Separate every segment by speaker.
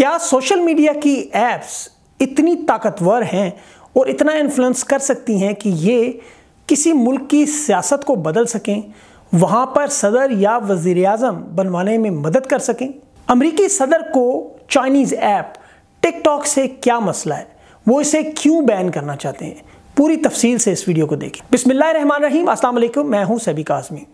Speaker 1: क्या social media की apps इतनी ताकतवर हैं और इतना इन्फ्लुएंस कर सकती हैं कि ये किसी मुल्क की सियासत को बदल सकें वहाँ पर सदर या वजीर अजम बनवाने में मदद कर सकें अमरीकी सदर को चाइनीज़ ऐप टिकटॉक से क्या मसला है वो इसे क्यों बैन करना चाहते हैं पूरी तफसील से इस वीडियो को देखें बिसमिल्ल रहीम मैं हूँ सबी काजमी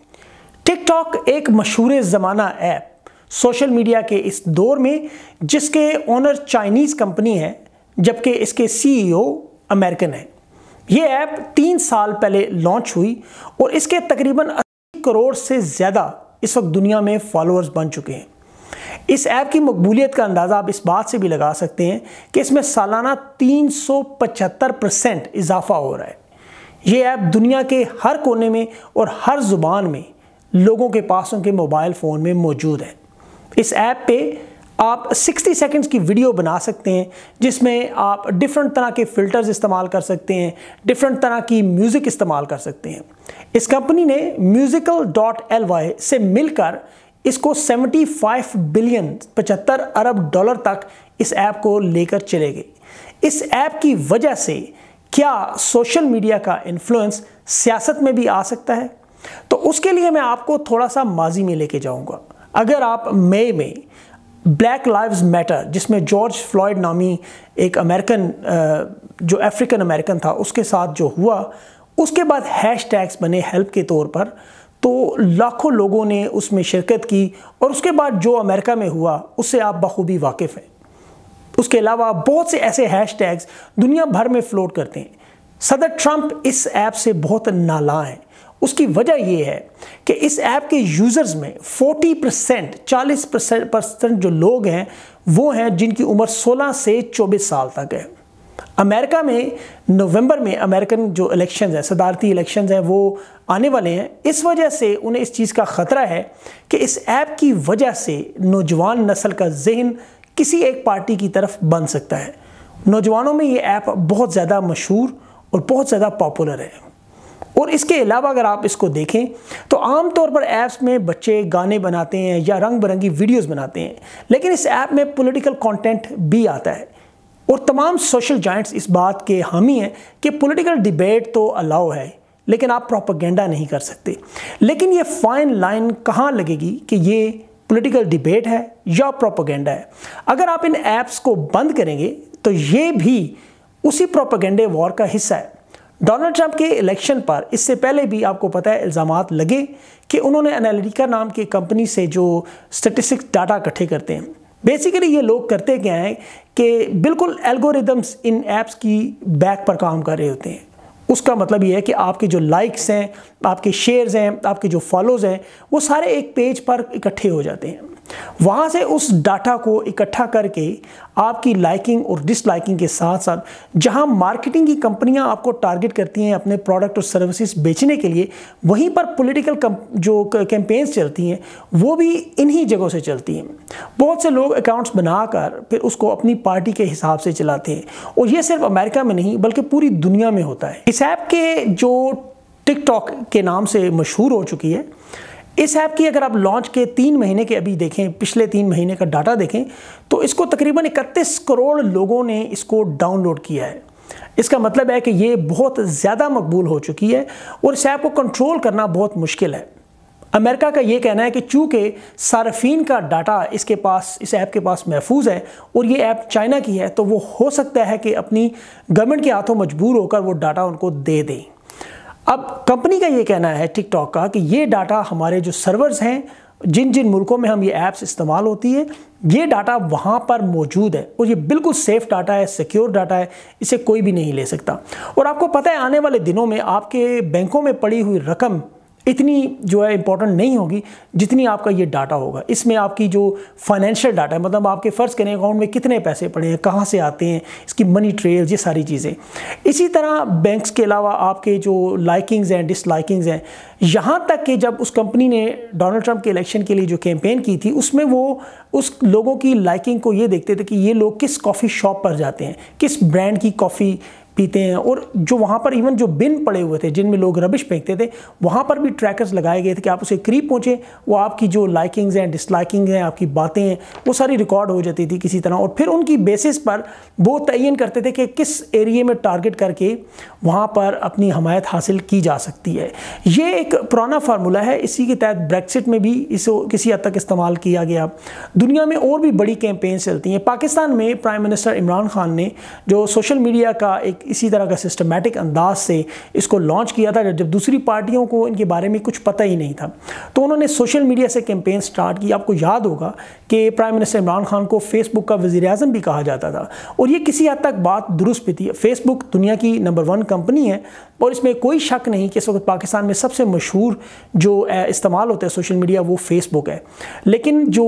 Speaker 1: टिकटॉक एक मशहूर ज़माना ऐप सोशल मीडिया के इस दौर में जिसके ओनर चाइनीज़ कंपनी है जबकि इसके सीईओ e अमेरिकन है ये ऐप तीन साल पहले लॉन्च हुई और इसके तकरीबन अस्सी करोड़ से ज़्यादा इस वक्त दुनिया में फॉलोअर्स बन चुके हैं इस ऐप की मकबूलियत का अंदाज़ा आप इस बात से भी लगा सकते हैं कि इसमें सालाना 375 परसेंट इजाफा हो रहा है ये ऐप दुनिया के हर कोने में और हर ज़ुबान में लोगों के पास उनके मोबाइल फ़ोन में मौजूद है इस ऐप पे आप 60 सेकंड्स की वीडियो बना सकते हैं जिसमें आप डिफरेंट तरह के फ़िल्टर्स इस्तेमाल कर सकते हैं डिफरेंट तरह की म्यूज़िक इस्तेमाल कर सकते हैं इस कंपनी ने म्यूज़िकल डॉट एल वाई से मिलकर इसको 75 बिलियन 75 अरब डॉलर तक इस ऐप को लेकर चले गए इस ऐप की वजह से क्या सोशल मीडिया का इन्फ्लुएंस सियासत में भी आ सकता है तो उसके लिए मैं आपको थोड़ा सा माजी में लेके जाऊंगा अगर आप मई में ब्लैक लाइव्स मैटर जिसमें जॉर्ज फ्लॉयड नामी एक अमेरिकन जो अफ्रीकन अमेरिकन था उसके साथ जो हुआ उसके बाद हैश टैग्स बने हेल्प के तौर पर तो लाखों लोगों ने उसमें शिरकत की और उसके बाद जो अमेरिका में हुआ उससे आप बखूबी वाकिफ़ हैं उसके अलावा बहुत से ऐसे हैश टैग्स दुनिया भर में फ्लोट करते हैं सदर ट्रंप इस ऐप से बहुत नाला हैं उसकी वजह यह है कि इस ऐप के यूज़र्स में 40 परसेंट चालीस परसेंट जो लोग हैं वो हैं जिनकी उम्र 16 से 24 साल तक है अमेरिका में नवंबर में अमेरिकन जो इलेक्शंस हैं सदारती इलेक्शंस हैं वो आने वाले हैं इस वजह से उन्हें इस चीज़ का ख़तरा है कि इस ऐप की वजह से नौजवान नस्ल का जहन किसी एक पार्टी की तरफ बन सकता है नौजवानों में ये ऐप बहुत ज़्यादा मशहूर और बहुत ज़्यादा पॉपुलर है और इसके अलावा अगर आप इसको देखें तो आमतौर पर ऐप्स में बच्चे गाने बनाते हैं या रंग बिरंगी वीडियोस बनाते हैं लेकिन इस ऐप में पॉलिटिकल कंटेंट भी आता है और तमाम सोशल जॉइंट्स इस बात के हामी हैं कि पॉलिटिकल डिबेट तो अलाउ है लेकिन आप प्रोपागेंडा नहीं कर सकते लेकिन ये फाइन लाइन कहाँ लगेगी कि ये पॉलिटिकल डिबेट है या प्रोपागेंडा है अगर आप इन ऐप्स को बंद करेंगे तो ये भी उसी प्रोपागेंडे वॉर का हिस्सा है डोनाल्ड ट्रंप के इलेक्शन पर इससे पहले भी आपको पता है इल्ज़ाम लगे कि उन्होंने अनालिका नाम की कंपनी से जो स्टेटिस्टिक्स डाटा इकट्ठे करते हैं बेसिकली ये लोग करते क्या हैं कि बिल्कुल एल्गोरिदम्स इन ऐप्स की बैक पर काम कर रहे होते हैं उसका मतलब ये है कि आपके जो लाइक्स हैं आपके शेयर्स हैं आपके जो फॉलोज़ हैं वो सारे एक पेज पर इकट्ठे हो जाते हैं वहाँ से उस डाटा को इकट्ठा करके आपकी लाइकिंग और डिसलाइकिंग के साथ साथ जहां मार्केटिंग की कंपनियां आपको टारगेट करती हैं अपने प्रोडक्ट और सर्विसेज बेचने के लिए वहीं पर पॉलिटिकल जो कैंपेन्स चलती हैं वो भी इन्हीं जगहों से चलती हैं बहुत से लोग अकाउंट्स बनाकर फिर उसको अपनी पार्टी के हिसाब से चलाते हैं और ये सिर्फ अमेरिका में नहीं बल्कि पूरी दुनिया में होता है इस ऐप के जो टिकटॉक के नाम से मशहूर हो चुकी है इस ऐप की अगर आप लॉन्च के तीन महीने के अभी देखें पिछले तीन महीने का डाटा देखें तो इसको तकरीबन इकतीस करोड़ लोगों ने इसको डाउनलोड किया है इसका मतलब है कि ये बहुत ज़्यादा मकबूल हो चुकी है और इस ऐप को कंट्रोल करना बहुत मुश्किल है अमेरिका का ये कहना है कि चूँकि सार्फिन का डाटा इसके पास इस ऐप के पास महफूज है और ये ऐप चाइना की है तो वो हो सकता है कि अपनी गवर्नमेंट के हाथों मजबूर होकर वो डाटा उनको दे दें अब कंपनी का ये कहना है टिकटॉक का कि ये डाटा हमारे जो सर्वर्स हैं जिन जिन मुल्कों में हम ये ऐप्स इस्तेमाल होती है ये डाटा वहाँ पर मौजूद है और ये बिल्कुल सेफ़ डाटा है सिक्योर डाटा है इसे कोई भी नहीं ले सकता और आपको पता है आने वाले दिनों में आपके बैंकों में पड़ी हुई रकम इतनी जो है इंपॉर्टेंट नहीं होगी जितनी आपका ये डाटा होगा इसमें आपकी जो फाइनेंशियल डाटा है मतलब आपके फ़र्ज़ करें अकाउंट में कितने पैसे पड़े हैं कहाँ से आते हैं इसकी मनी ट्रेल ये सारी चीज़ें इसी तरह बैंक्स के अलावा आपके जो लाइकिंग्स हैं डिसलाइकिंग्स हैं यहाँ तक कि जब उस कंपनी ने डोनाल्ड ट्रंप के इलेक्शन के लिए जो कैंपेन की थी उसमें वो उस लोगों की लाइकिंग को ये देखते थे कि ये लोग किस कॉफ़ी शॉप पर जाते हैं किस ब्रांड की कॉफ़ी पीते हैं और जो वहाँ पर इवन जो बिन पड़े हुए थे जिनमें लोग रबिश फेंकते थे वहाँ पर भी ट्रैकर्स लगाए गए थे कि आप उसे करीब पहुँचें वो आपकी जो लाइकिंग्स हैं डिसलाइकिंग हैं आपकी बातें हैं वो सारी रिकॉर्ड हो जाती थी किसी तरह और फिर उनकी बेसिस पर वो तयन करते थे कि किस एरिए में टारगेट करके वहाँ पर अपनी हमायत हासिल की जा सकती है ये एक पुराना फार्मूला है इसी के तहत ब्रेक्सिट में भी इस किसी हद तक इस्तेमाल किया गया दुनिया में और भी बड़ी कैंपेन चलती हैं पाकिस्तान में प्राइम मिनिस्टर इमरान खान ने जो सोशल मीडिया का एक इसी तरह का सिस्टमेटिक अंदाज से इसको लॉन्च किया था जब दूसरी पार्टियों को इनके बारे में कुछ पता ही नहीं था तो उन्होंने सोशल मीडिया से कैंपेन स्टार्ट की आपको याद होगा कि प्राइम मिनिस्टर इमरान खान को फेसबुक का वजी अजम भी कहा जाता था और ये किसी हद तक बात दुरुस्त भी थी फेसबुक दुनिया की नंबर वन कंपनी है और इसमें कोई शक नहीं कि इस वक्त पाकिस्तान में सबसे मशहूर जो इस्तेमाल होता है सोशल मीडिया वो फेसबुक है लेकिन जो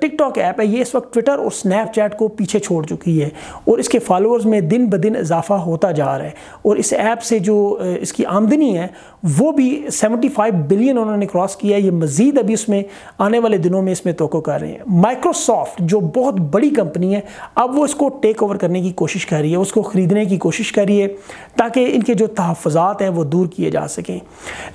Speaker 1: टिकटॉक ऐप है ये इस वक्त ट्विटर और स्नैपचैट को पीछे छोड़ चुकी है और इसके फॉलोअर्स में दिन ब दिन इजाफा होता जा रहा है और इस ऐप से जो इसकी आमदनी है वो भी 75 बिलियन उन्होंने क्रॉस किया है ये मज़ीद अभी उसमें आने वाले दिनों में इसमें तो कर रहे हैं माइक्रोसॉफ्ट जो बहुत बड़ी कंपनी है अब वो इसको टेक ओवर करने की कोशिश कर रही है उसको ख़रीदने की कोशिश कर रही है ताकि इनके जो तहफ़ तहफ़ात हैं वो दूर किए जा सकें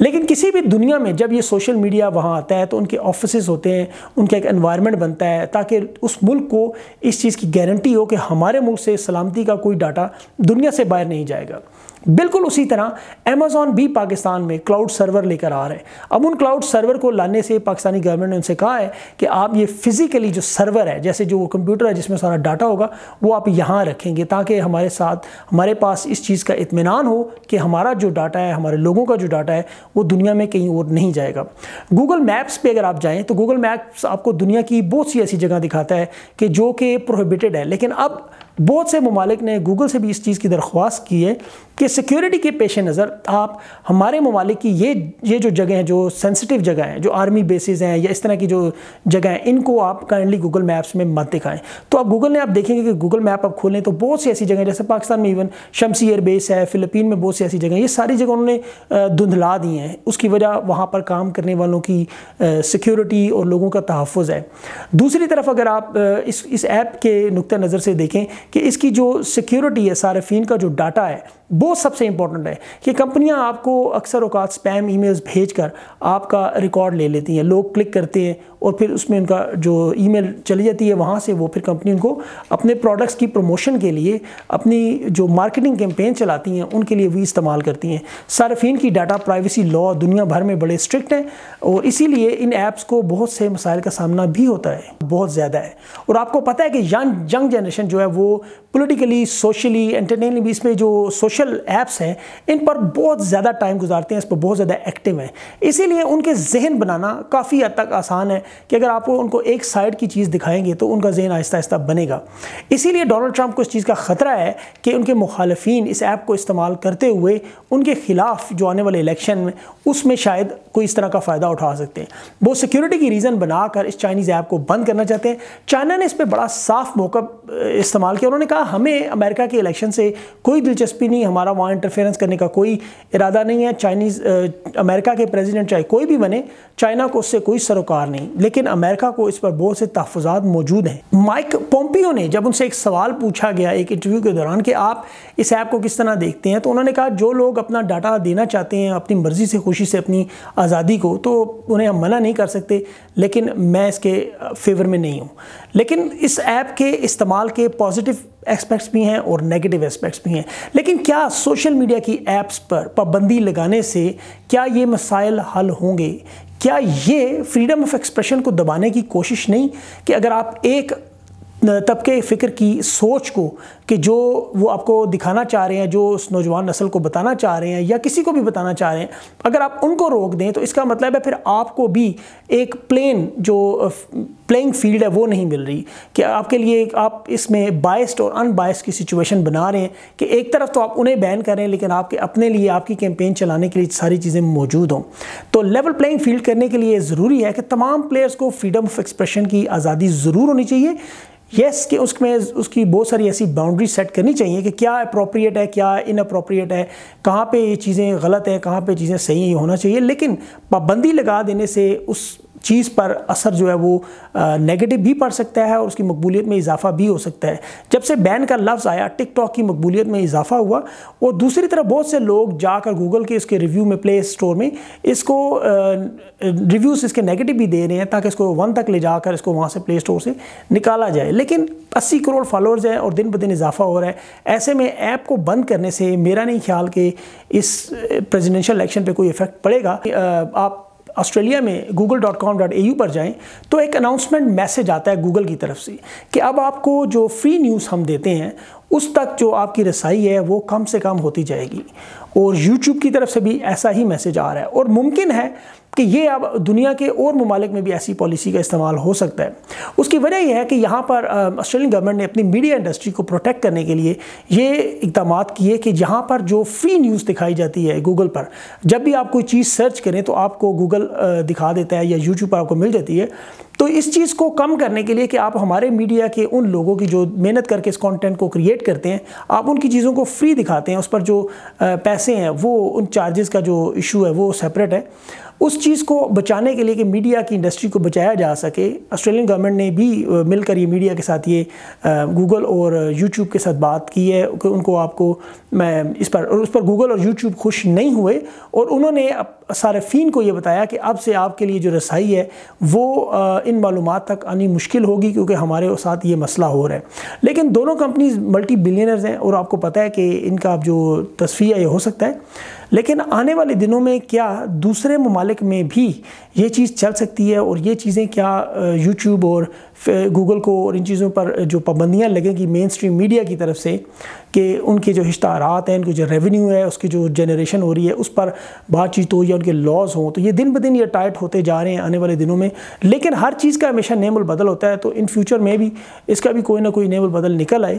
Speaker 1: लेकिन किसी भी दुनिया में जब ये सोशल मीडिया वहाँ आता है तो उनके ऑफिस होते हैं उनका एक इन्वायरमेंट बनता है ताकि उस मुल्क को इस चीज़ की गारंटी हो कि हमारे मुल्क से सलामती का कोई डाटा दुनिया से बाहर नहीं जाएगा बिल्कुल उसी तरह अमेजोन भी पाकिस्तान में क्लाउड सर्वर लेकर आ रहे हैं अब उन क्लाउड सर्वर को लाने से पाकिस्तानी गवर्नमेंट ने उनसे कहा है कि आप ये फिज़िकली जो सर्वर है जैसे जो कंप्यूटर है जिसमें सारा डाटा होगा वो आप यहाँ रखेंगे ताकि हमारे साथ हमारे पास इस चीज़ का इतमान हो कि हमारा जो डाटा है हमारे लोगों का जो डाटा है वो दुनिया में कहीं और नहीं जाएगा गूगल मैप्स पर अगर आप जाएँ तो गूगल मैप्स आपको दुनिया की बहुत सी ऐसी जगह दिखाता है कि जो कि प्रोहिबिटेड है लेकिन अब बहुत से ममालिक ने गूगल से भी इस चीज़ की दरख्वास्त की है कि सिक्योरिटी के पेश नज़र आप हमारे ममालिक की ये ये जो जगह हैं जो सेंसिटिव जगह हैं जो आर्मी बेसिस हैं या इस तरह की जो जगह हैं इनको आप काइंडली गूगल मैप्स में मत दिखाएं तो आप गूगल ने आप देखेंगे कि गूगल मैप आप खोलें तो बहुत सी ऐसी जगह जैसे पाकिस्तान में इवन शमसी एयर बेस है फ़िलिपीन में बहुत सी ऐसी जगह ये सारी जगह उन्होंने धुंधला दी हैं उसकी वजह वहाँ पर काम करने वालों की सिक्योरिटी और लोगों का तहफ़ है दूसरी तरफ अगर आप इस इस ऐप के नुक़ नज़र से देखें कि इसकी जो सिक्योरिटी है सार्फिन का जो डाटा है वो सबसे इंपॉर्टेंट है कि कंपनियां आपको अक्सर अवकात स्पैम ईमेल्स भेजकर आपका रिकॉर्ड ले लेती हैं लोग क्लिक करते हैं और फिर उसमें उनका जो ईमेल चली जाती है वहाँ से वो फिर कंपनी उनको अपने प्रोडक्ट्स की प्रमोशन के लिए अपनी जो मार्केटिंग कैंपेन चलाती हैं उनके लिए भी इस्तेमाल करती हैं सार्फिन की डाटा प्राइवेसी लॉ दुनिया भर में बड़े स्ट्रिक्ट हैं और इसीलिए इन ऐप्स को बहुत से मसाइल का सामना भी होता है बहुत ज़्यादा है और आपको पता है कि यंग जनरेशन जो है वो पोलिटिकली सोशली एंटरटेनली इसमें जो सोशल सोशल ऐप्स हैं इन पर बहुत ज़्यादा टाइम गुजारते हैं इस पर बहुत ज़्यादा एक्टिव हैं इसीलिए उनके जहन बनाना काफ़ी हद तक आसान है कि अगर आप उनको एक साइड की चीज़ दिखाएंगे तो उनका जहन आहिस्ता आहिस्ता बनेगा इसीलिए डोनाल्ड ट्रंप को इस चीज़ का ख़तरा है कि उनके मुखालफन इस ऐप को इस्तेमाल करते हुए उनके ख़िलाफ़ जो आने वाले इलेक्शन में उसमें शायद कोई इस तरह का फ़ायदा उठा सकते हैं वो सिक्योरिटी की रीज़न बनाकर इस चाइनीज़ ऐप को बंद करना चाहते हैं चाइना ने इस पर बड़ा साफ मौका इस्तेमाल किया उन्होंने कहा हमें अमेरिका के इलेक्शन से कोई दिलचस्पी नहीं नहीं हमारा वहाँ इंटरफेरेंस करने का कोई इरादा नहीं है चाइनीज़ अमेरिका के प्रेसिडेंट चाहे कोई भी बने चाइना को उससे कोई सरोकार नहीं लेकिन अमेरिका को इस पर बहुत से तहफात मौजूद हैं माइक पोम्पियो ने जब उनसे एक सवाल पूछा गया एक इंटरव्यू के दौरान कि आप इस ऐप को किस तरह देखते हैं तो उन्होंने कहा जो लोग अपना डाटा देना चाहते हैं अपनी मर्ज़ी से खुशी से अपनी आज़ादी को तो उन्हें हम मना नहीं कर सकते लेकिन मैं इसके फेवर में नहीं हूँ लेकिन इस ऐप के इस्तेमाल के पॉजिटिव एस्पेक्ट्स भी हैं और नेगेटिव एस्पेक्ट्स भी हैं लेकिन क्या सोशल मीडिया की ऐप्स पर पाबंदी लगाने से क्या ये मसाइल हल होंगे क्या ये फ्रीडम ऑफ एक्सप्रेशन को दबाने की कोशिश नहीं कि अगर आप एक तबके फ़िक्र की सोच को कि जो वो आपको दिखाना चाह रहे हैं जो उस नौजवान नस्ल को बताना चाह रहे हैं या किसी को भी बताना चाह रहे हैं अगर आप उनको रोक दें तो इसका मतलब है फिर आपको भी एक प्लेन जो प्लेइंग फील्ड है वो नहीं मिल रही कि आपके लिए आप इसमें बाइस्ड और अनबाइस की सिचुएशन बना रहे हैं कि एक तरफ तो आप उन्हें बैन कर रहे हैं लेकिन आपके अपने लिए आपकी कैंपेन चलाने के लिए सारी चीज़ें मौजूद हों तो लेवल प्लेइंग फील्ड करने के लिए ज़रूरी है कि तमाम प्लेयर्स को फ्रीडम ऑफ एक्सप्रेशन की आज़ादी ज़रूर होनी चाहिए येस yes, कि उसमें उसकी बहुत सारी ऐसी बाउंड्री सेट करनी चाहिए कि क्या अप्रोप्रिएट है क्या इन अप्रोप्रिएट है कहाँ पे ये चीज़ें गलत है कहाँ पे चीज़ें सही होना चाहिए लेकिन पाबंदी लगा देने से उस चीज़ पर असर जो है वो नेगेटिव भी पड़ सकता है और उसकी मकबूलियत में इजाफा भी हो सकता है जब से बैन का लफ्ज़ आया टिकटॉक की मकबूलियत में इजाफा हुआ और दूसरी तरफ बहुत से लोग जाकर गूगल के इसके रिव्यू में प्ले स्टोर में इसको रिव्यूज़ इसके नेगेटिव भी दे रहे हैं ताकि इसको वन तक ले जाकर इसको वहाँ से प्ले स्टोर से निकाला जाए लेकिन अस्सी करोड़ फॉलोअर्स हैं और दिन ब दिन इजाफा हो रहा है ऐसे में ऐप को बंद करने से मेरा नहीं ख्याल कि इस प्रेजिडेंशल इलेक्शन पर कोई इफेक्ट पड़ेगा आप ऑस्ट्रेलिया में Google dot com dot A U पर जाएँ तो एक अनाउंसमेंट मैसेज आता है गूगल की तरफ से कि अब आपको जो फ्री न्यूज़ हम देते हैं उस तक जो आपकी रसाई है वो कम से कम होती जाएगी और यूट्यूब की तरफ से भी ऐसा ही मैसेज आ रहा है और मुमकिन है कि ये अब दुनिया के और ममालिक में भी ऐसी पॉलिसी का इस्तेमाल हो सकता है उसकी वजह यह है कि यहाँ पर ऑस्ट्रेलियन गवर्नमेंट ने अपनी मीडिया इंडस्ट्री को प्रोटेक्ट करने के लिए ये इकदाम किए कि जहाँ पर जो फ्री न्यूज़ दिखाई जाती है गूगल पर जब भी आप कोई चीज़ सर्च करें तो आपको गूगल दिखा देता है या यूट्यूब पर आपको मिल जाती है तो इस चीज़ को कम करने के लिए कि आप हमारे मीडिया के उन लोगों की जो मेहनत करके इस कंटेंट को क्रिएट करते हैं आप उनकी चीज़ों को फ्री दिखाते हैं उस पर जो पैसे हैं वो उन चार्जेस का जो इशू है वो सेपरेट है उस चीज़ को बचाने के लिए कि मीडिया की इंडस्ट्री को बचाया जा सके ऑस्ट्रेलियन गवर्नमेंट ने भी मिलकर ये मीडिया के साथ ये गूगल और यूट्यूब के साथ बात की है कि उनको आपको मैं इस पर और उस पर गूगल और यूट्यूब खुश नहीं हुए और उन्होंने सारफीन को ये बताया कि अब से आपके लिए जो रसाई है वो इन मालूम तक आनी मुश्किल होगी क्योंकि हमारे साथ ये मसला हो रहा है लेकिन दोनों कंपनीज मल्टी बिलियनर्स हैं और आपको पता है कि इनका अब जो तस्फिया ये हो सकता है लेकिन आने वाले दिनों में क्या दूसरे ममालिक में भी ये चीज़ चल सकती है और ये चीज़ें क्या यूट्यूब और गूगल को और इन चीज़ों पर जो पाबंदियाँ लगेंगी मेन स्ट्रीम मीडिया की तरफ से कि उनके जो इश्तारात हैं उनकी जो रेवेन्यू है उसकी जो जनरेशन हो रही है उस पर बातचीत हो या उनके लॉज हों तो ये दिन ब दिन ये टाइट होते जा रहे हैं आने वाले दिनों में लेकिन हर चीज़ का हमेशा नेमुल बदल होता है तो इन फ्यूचर में भी इसका भी कोई ना कोई नेमुल बदल निकल आए